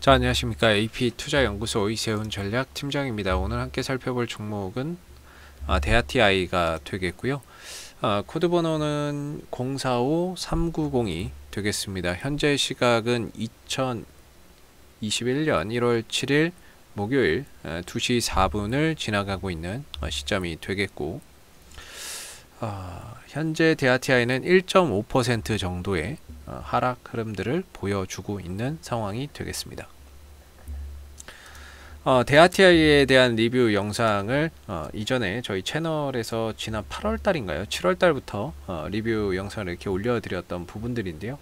자 안녕하십니까 AP 투자연구소 이세훈 전략 팀장입니다. 오늘 함께 살펴볼 종목은 아, 데아티아이가 되겠고요. 아, 코드 번호는 045390이 되겠습니다. 현재 시각은 2021년 1월 7일 목요일 2시 4분을 지나가고 있는 어, 시점이 되겠고 어, 현재 대아티아에는1.5% 정도의 어, 하락 흐름들을 보여주고 있는 상황이 되겠습니다. 어, 데아티아에 대한 리뷰 영상을 어, 이전에 저희 채널에서 지난 8월달인가요? 7월달부터 어, 리뷰 영상을 이렇게 올려드렸던 부분들인데요.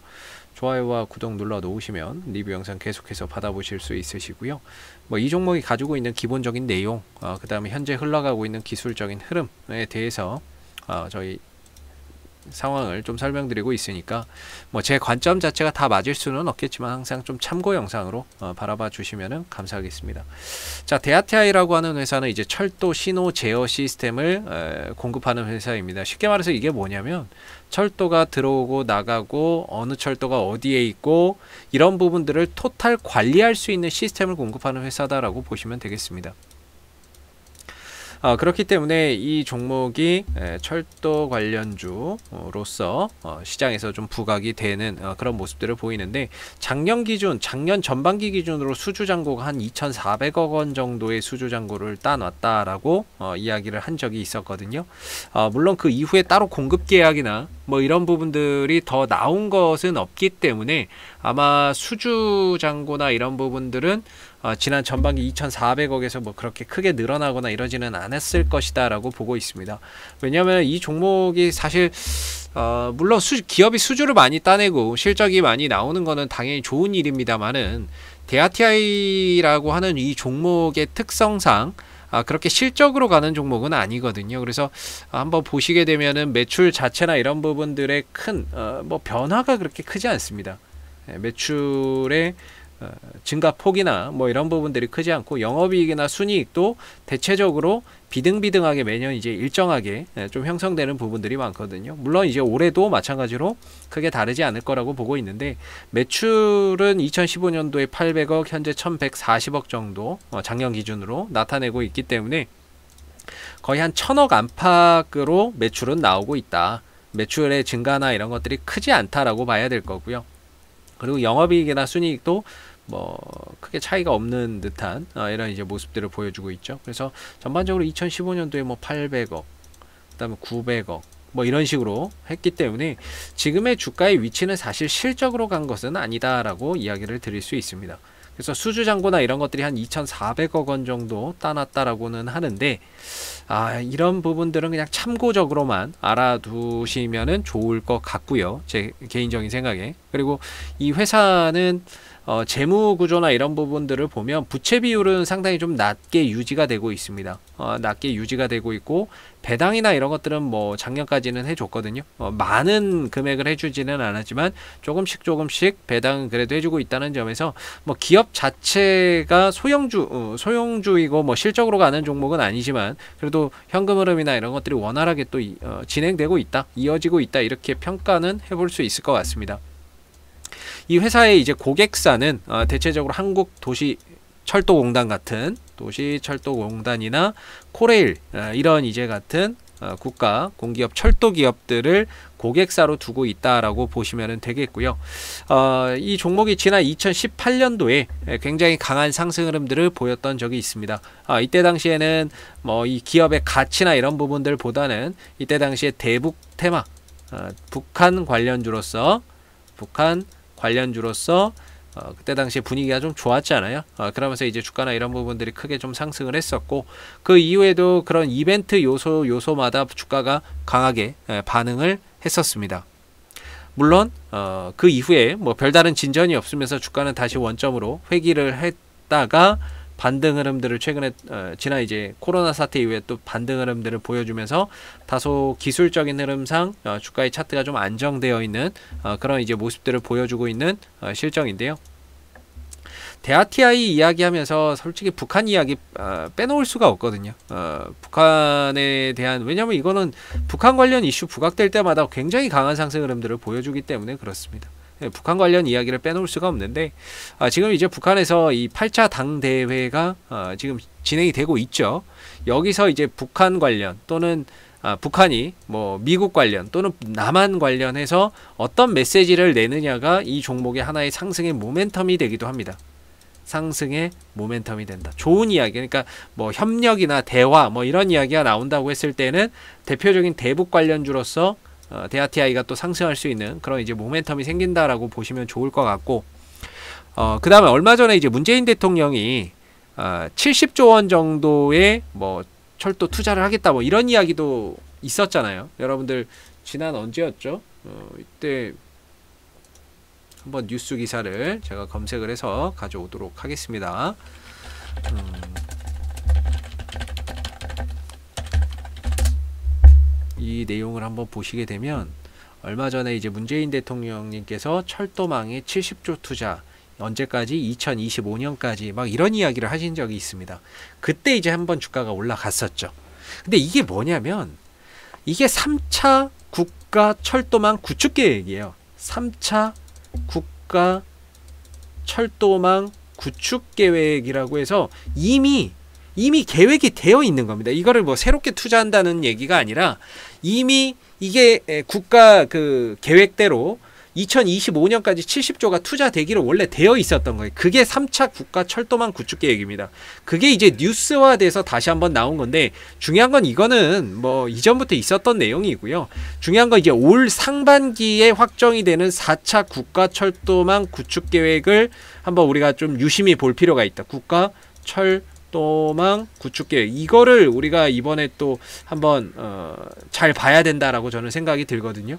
좋아요와 구독 눌러 놓으시면 리뷰 영상 계속해서 받아보실 수 있으시고요. 뭐 이 종목이 가지고 있는 기본적인 내용, 어, 그 다음에 현재 흘러가고 있는 기술적인 흐름에 대해서 어, 저희 상황을 좀 설명드리고 있으니까 뭐 제 관점 자체가 다 맞을 수는 없겠지만 항상 좀 참고 영상으로 어, 바라봐 주시면 감사하겠습니다. 자 데아티아이라고 하는 회사는 이제 철도 신호 제어 시스템을 에, 공급하는 회사입니다. 쉽게 말해서 이게 뭐냐면 철도가 들어오고 나가고 어느 철도가 어디에 있고 이런 부분들을 토탈 관리할 수 있는 시스템을 공급하는 회사다라고 보시면 되겠습니다. 어, 그렇기 때문에 이 종목이 에, 철도 관련주로서 어, 시장에서 좀 부각이 되는 어, 그런 모습들을 보이는데 작년 기준, 작년 전반기 기준으로 수주 잔고가 한 2,400억 원 정도의 수주 잔고를 따놨다라고 어, 이야기를 한 적이 있었거든요. 아, 물론 그 이후에 따로 공급 계약이나 뭐 이런 부분들이 더 나온 것은 없기 때문에 아마 수주 잔고나 이런 부분들은 어, 지난 전반기 2,400억에서 뭐 그렇게 크게 늘어나거나 이러지는 않았을 것이다라고 보고 있습니다. 왜냐하면 이 종목이 사실 어, 물론 수, 기업이 수주를 많이 따내고 실적이 많이 나오는 거는 당연히 좋은 일입니다만은 대아티아이라고 하는 이 종목의 특성상 아, 그렇게 실적으로 가는 종목은 아니거든요. 그래서 한번 보시게 되면은 매출 자체나 이런 부분들의 큰, 어, 뭐 변화가 그렇게 크지 않습니다. 예, 매출의 어, 증가폭이나 뭐 이런 부분들이 크지 않고 영업이익이나 순이익도 대체적으로 비등비등하게 매년 이제 일정하게 예, 좀 형성되는 부분들이 많거든요. 물론 이제 올해도 마찬가지로 크게 다르지 않을 거라고 보고 있는데 매출은 2015년도에 800억 현재 1140억 정도 어, 작년 기준으로 나타내고 있기 때문에 거의 한 천억 안팎으로 매출은 나오고 있다. 매출의 증가나 이런 것들이 크지 않다라고 봐야 될 거고요. 그리고 영업이익이나 순이익도 뭐 크게 차이가 없는 듯한 어, 이런 이제 모습들을 보여주고 있죠. 그래서 전반적으로 2015년도에 뭐 800억, 그다음에 900억 뭐 이런 식으로 했기 때문에 지금의 주가의 위치는 사실 실적으로 간 것은 아니다라고 이야기를 드릴 수 있습니다. 그래서 수주잔고나 이런 것들이 한 2,400억 원 정도 따놨다라고는 하는데 아 이런 부분들은 그냥 참고적으로만 알아두시면은 좋을 것 같고요. 제 개인적인 생각에 그리고 이 회사는 어, 재무 구조나 이런 부분들을 보면 부채 비율은 상당히 좀 낮게 유지가 되고 있습니다. 어, 낮게 유지가 되고 있고 배당이나 이런 것들은 뭐 작년까지는 해줬거든요. 어, 많은 금액을 해주지는 않았지만 조금씩 조금씩 배당은 그래도 해주고 있다는 점에서 뭐 기업 자체가 소형주 어, 소형주이고 뭐 실적으로 가는 종목은 아니지만 그래도 현금 흐름이나 이런 것들이 원활하게 또 이, 어, 진행되고 있다, 이어지고 있다 이렇게 평가는 해볼 수 있을 것 같습니다. 이 회사의 이제 고객사는 어, 대체적으로 한국 도시 철도공단 같은 도시 철도공단이나 코레일 어, 이런 이제 같은 어, 국가 공기업 철도 기업들을 고객사로 두고 있다라고 보시면 되겠고요. 어, 이 종목이 지난 2018년도에 굉장히 강한 상승 흐름들을 보였던 적이 있습니다. 아, 이때 당시에는 뭐 이 기업의 가치나 이런 부분들보다는 이때 당시에 대북 테마 어, 북한 관련주로서 북한 관련주로서 어, 그때 당시에 분위기가 좀 좋았잖아요. 어, 그러면서 이제 주가나 이런 부분들이 크게 좀 상승을 했었고 그 이후에도 그런 이벤트 요소 요소마다 주가가 강하게 에, 예, 반응을 했었습니다. 물론 어, 그 이후에 뭐 별다른 진전이 없으면서 주가는 다시 원점으로 회귀를 했다가 반등 흐름들을 최근에 어, 지난 이제 코로나 사태 이후에 또 반등 흐름들을 보여주면서 다소 기술적인 흐름상 어, 주가의 차트가 좀 안정되어 있는 어, 그런 이제 모습들을 보여주고 있는 어, 실정인데요. 대아티아이 이야기하면서 솔직히 북한 이야기 어, 빼놓을 수가 없거든요. 어, 북한에 대한 왜냐하면 이거는 북한 관련 이슈 부각될 때마다 굉장히 강한 상승 흐름들을 보여주기 때문에 그렇습니다. 예, 북한 관련 이야기를 빼놓을 수가 없는데 아, 지금 이제 북한에서 이 8차 당 대회가 아, 지금 진행이 되고 있죠. 여기서 이제 북한 관련 또는 아, 북한이 뭐 미국 관련 또는 남한 관련해서 어떤 메시지를 내느냐가 이 종목의 하나의 상승의 모멘텀이 되기도 합니다. 상승의 모멘텀이 된다. 좋은 이야기. 그러니까 뭐 협력이나 대화 뭐 이런 이야기가 나온다고 했을 때는 대표적인 대북 관련주로서 어, 데아티아이가 또 상승할 수 있는 그런 이제 모멘텀이 생긴다라고 보시면 좋을 것 같고 어, 그 다음에 얼마 전에 이제 문재인 대통령이 어, 70조 원 정도의 뭐 철도 투자를 하겠다 뭐 이런 이야기도 있었잖아요. 여러분들 지난 언제였죠? 어, 이때 한번 뉴스 기사를 제가 검색을 해서 가져오도록 하겠습니다. 음. 이 내용을 한번 보시게 되면 얼마 전에 이제 문재인 대통령님께서 철도망에 70조 투자 언제까지 2025년까지 막 이런 이야기를 하신 적이 있습니다. 그때 이제 한번 주가가 올라갔었죠. 근데 이게 뭐냐면 이게 3차 국가 철도망 구축 계획이에요. 3차 국가 철도망 구축 계획이라고 해서 이미 이미 계획이 되어 있는 겁니다. 이거를 뭐 새롭게 투자한다는 얘기가 아니라 이미 이게 국가 그 계획대로 2025년까지 70조가 투자되기로 원래 되어 있었던 거예요. 그게 3차 국가 철도망 구축 계획입니다. 그게 이제 뉴스화돼서 다시 한번 나온 건데 중요한 건 이거는 뭐 이전부터 있었던 내용이고요. 중요한 건 이제 올 상반기에 확정이 되는 4차 국가 철도망 구축 계획을 한번 우리가 좀 유심히 볼 필요가 있다. 국가 철 또망 구축계획 이거를 우리가 이번에 또 한번 어, 잘 봐야 된다라고 저는 생각이 들거든요.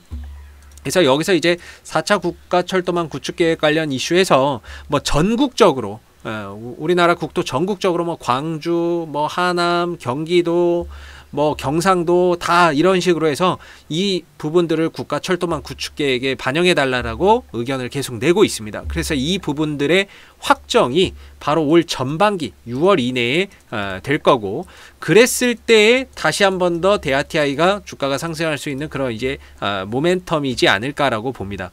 그래서 여기서 이제 4차 국가 철도망 구축계획 관련 이슈에서 뭐 전국적으로 어, 우리나라 국토 전국적으로 뭐 광주, 뭐 하남, 경기도, 뭐 경상도 다 이런 식으로 해서 이 부분들을 국가 철도망 구축계획에 반영해 달라라고 의견을 계속 내고 있습니다. 그래서 이 부분들의 확정이 바로 올 전반기 6월 이내에 어, 될 거고 그랬을 때 다시 한 번 더대아티아이가 주가가 상승할 수 있는 그런 이제 어, 모멘텀이지 않을까라고 봅니다.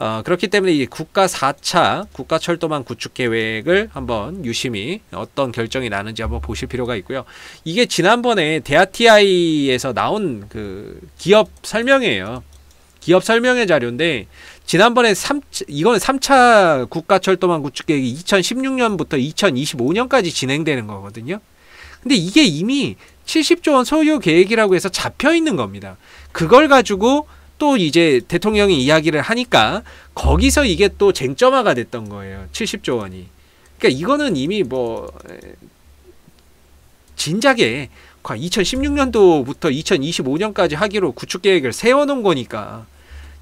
어, 그렇기 때문에 이 국가 4차 국가 철도망 구축 계획을 한번 유심히 어떤 결정이 나는지 한번 보실 필요가 있고요. 이게 지난번에 데아티아이에서 나온 그 기업 설명이에요. 기업 설명회 자료인데 지난번에 3 이거는 3차 국가철도망 구축 계획이 2016년부터 2025년까지 진행되는 거거든요. 근데 이게 이미 70조 원소유 계획이라고 해서 잡혀 있는 겁니다. 그걸 가지고 또 이제 대통령이 이야기를 하니까 거기서 이게 또 쟁점화가 됐던 거예요. 70조 원이. 그러니까 이거는 이미 뭐 진작에 2016년도부터 2025년까지 하기로 구축 계획을 세워놓은 거니까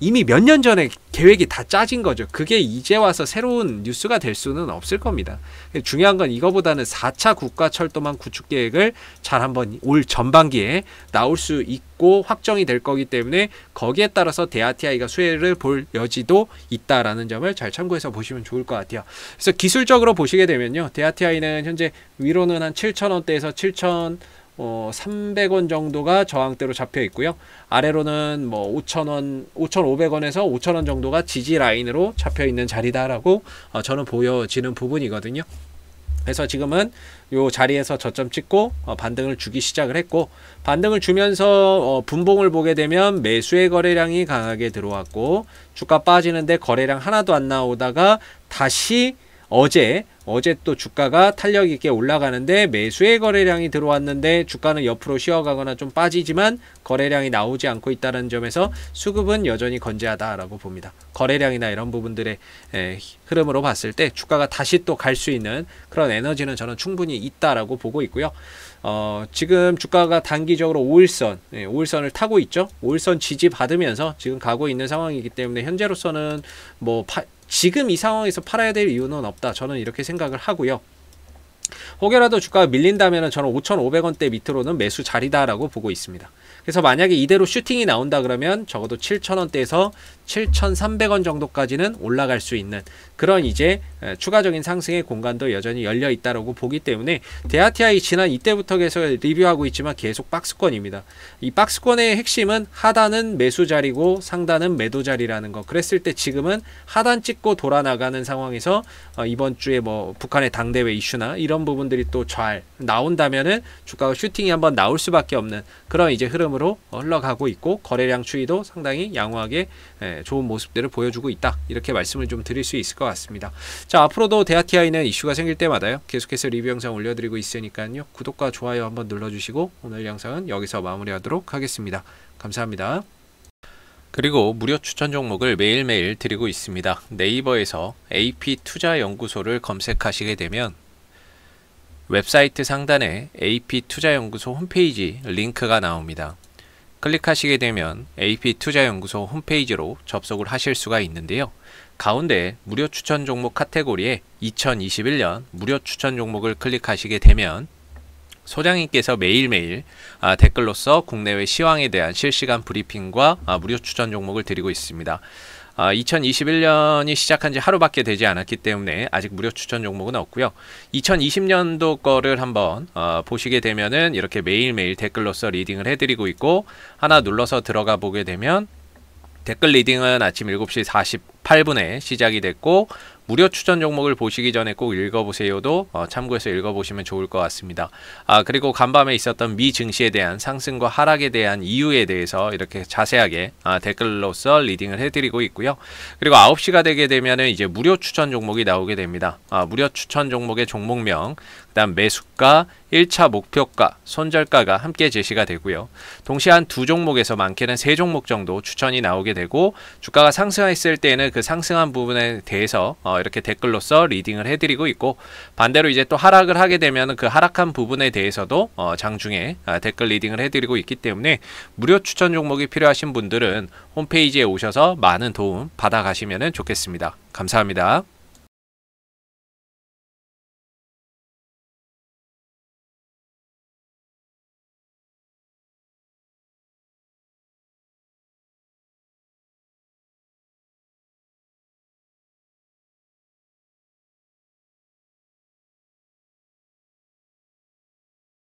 이미 몇 년 전에 계획이 다 짜진 거죠. 그게 이제 와서 새로운 뉴스가 될 수는 없을 겁니다. 중요한 건 이거보다는 4차 국가 철도망 구축 계획을 잘 한번 올 전반기에 나올 수 있고 확정이 될 거기 때문에 거기에 따라서 대아티아이가 수혜를 볼 여지도 있다라는 점을 잘 참고해서 보시면 좋을 것 같아요. 그래서 기술적으로 보시게 되면요. 대아티아이는 현재 위로는 한 7,000원대에서 7,000 어, 300원 정도가 저항대로 잡혀 있고요. 아래로는 뭐 5,000원, 5,500원에서 5,000원 정도가 지지 라인으로 잡혀 있는 자리다라고 어, 저는 보여지는 부분이거든요. 그래서 지금은 요 자리에서 저점 찍고 어, 반등을 주기 시작을 했고 반등을 주면서 어, 분봉을 보게 되면 매수의 거래량이 강하게 들어왔고 주가 빠지는데 거래량 하나도 안 나오다가 다시 어제 어제 또 주가가 탄력 있게 올라가는데 매수의 거래량이 들어왔는데 주가는 옆으로 쉬어가거나 좀 빠지지만 거래량이 나오지 않고 있다는 점에서 수급은 여전히 건재하다라고 봅니다. 거래량이나 이런 부분들의 에, 흐름으로 봤을 때 주가가 다시 또 갈 수 있는 그런 에너지는 저는 충분히 있다라고 보고 있고요. 어, 지금 주가가 단기적으로 5일선, 예, 5일선을 타고 있죠. 5일선 지지 받으면서 지금 가고 있는 상황이기 때문에 현재로서는 뭐 파, 지금 이 상황에서 팔아야 될 이유는 없다. 저는 이렇게 생각을 하고요. 혹여라도 주가가 밀린다면 저는 5,500원대 밑으로는 매수 자리다라고 보고 있습니다. 그래서 만약에 이대로 슈팅이 나온다 그러면 적어도 7,000원대에서 7,300원 정도까지는 올라갈 수 있는 그런 이제 추가적인 상승의 공간도 여전히 열려 있다라고 보기 때문에 대아티아이 지난 이때부터 계속 리뷰하고 있지만 계속 박스권입니다. 이 박스권의 핵심은 하단은 매수 자리고 상단은 매도 자리라는 거. 그랬을 때 지금은 하단 찍고 돌아 나가는 상황에서 어, 이번 주에 뭐 북한의 당대회 이슈나 이런 부분들이 또 잘 나온다면은 주가가 슈팅이 한번 나올 수밖에 없는 그런 이제 흐름 흐름으로 흘러가고 있고 거래량 추이도 상당히 양호하게 예, 좋은 모습들을 보여주고 있다. 이렇게 말씀을 좀 드릴 수 있을 것 같습니다. 자 앞으로도 대하티아이는 이슈가 생길 때마다요. 계속해서 리뷰 영상 올려드리고 있으니까요. 구독과 좋아요 한번 눌러주시고 오늘 영상은 여기서 마무리하도록 하겠습니다. 감사합니다. 그리고 무료 추천 종목을 매일매일 드리고 있습니다. 네이버에서 AP투자연구소를 검색하시게 되면 웹사이트 상단에 AP투자연구소 홈페이지 링크가 나옵니다. 클릭하시게 되면 AP투자연구소 홈페이지로 접속을 하실 수가 있는데요. 가운데 무료 추천 종목 카테고리에 2021년 무료 추천 종목을 클릭하시게 되면 소장님께서 매일매일 아, 댓글로써 국내외 시황에 대한 실시간 브리핑과 아, 무료 추천 종목을 드리고 있습니다. 어, 아, 2021년이 시작한 지 하루밖에 되지 않았기 때문에 아직 무료 추천 종목은 없고요. 2020년도 거를 한번 어, 보시게 되면은 이렇게 매일매일 댓글로서 리딩을 해드리고 있고 하나 눌러서 들어가 보게 되면 댓글 리딩은 아침 7시 40분 8분에 시작이 됐고 무료 추천 종목을 보시기 전에 꼭 읽어보세요도 어, 참고해서 읽어보시면 좋을 것 같습니다. 아 그리고 간밤에 있었던 미 증시에 대한 상승과 하락에 대한 이유에 대해서 이렇게 자세하게 아, 댓글로써 리딩을 해드리고 있고요. 그리고 9시가 되게 되면은 이제 무료 추천 종목이 나오게 됩니다. 아 무료 추천 종목의 종목명 다음 매수가, 1차 목표가, 손절가가 함께 제시가 되고요. 동시에 한 두 종목에서 많게는 세 종목 정도 추천이 나오게 되고 주가가 상승했을 때는그 상승한 부분에 대해서 어 이렇게 댓글로써 리딩을 해드리고 있고 반대로 이제 또 하락을 하게 되면 그 하락한 부분에 대해서도 어 장중에 아, 댓글 리딩을 해드리고 있기 때문에 무료 추천 종목이 필요하신 분들은 홈페이지에 오셔서 많은 도움 받아가시면 좋겠습니다. 감사합니다.